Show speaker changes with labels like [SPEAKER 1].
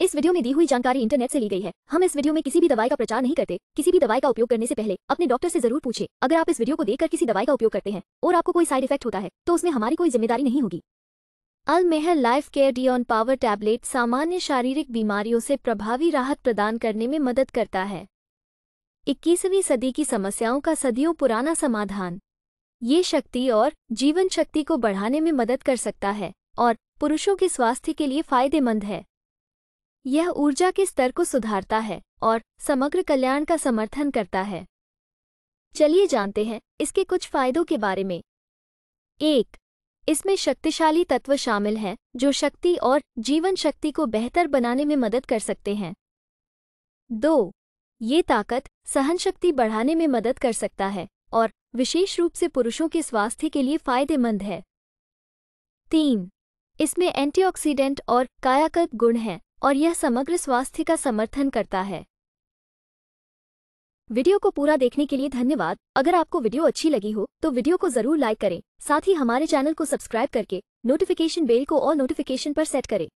[SPEAKER 1] इस वीडियो में दी हुई जानकारी इंटरनेट से ली गई है हम इस वीडियो में किसी भी दवाई का प्रचार नहीं करते किसी भी दवाई का उपयोग करने से पहले अपने डॉक्टर से जरूर पूछे अगर आप इस वीडियो को देखकर किसी दवाई का उपयोग करते हैं और आपको कोई साइड इफेक्ट होता है तो उसमें हमारी कोई जिम्मेदारी नहीं होगी Al Mehar life care on power tablet सामान्य शारीरिक बीमारियों से प्रभावी राहत प्रदान करने में मदद करता है इक्कीसवीं सदी की समस्याओं का सदियों पुराना समाधान ये शक्ति और जीवन शक्ति को बढ़ाने में मदद कर सकता है और पुरुषों के स्वास्थ्य के लिए फायदेमंद है यह ऊर्जा के स्तर को सुधारता है और समग्र कल्याण का समर्थन करता है चलिए जानते हैं इसके कुछ फायदों के बारे में एक इसमें शक्तिशाली तत्व शामिल हैं जो शक्ति और जीवन शक्ति को बेहतर बनाने में मदद कर सकते हैं दो ये ताकत सहन शक्ति बढ़ाने में मदद कर सकता है और विशेष रूप से पुरुषों के स्वास्थ्य के लिए फायदेमंद है तीन इसमें एंटीऑक्सीडेंट और कायाकल्प गुण हैं और यह समग्र स्वास्थ्य का समर्थन करता है वीडियो को पूरा देखने के लिए धन्यवाद अगर आपको वीडियो अच्छी लगी हो तो वीडियो को जरूर लाइक करें साथ ही हमारे चैनल को सब्सक्राइब करके नोटिफिकेशन बेल को और नोटिफिकेशन पर सेट करें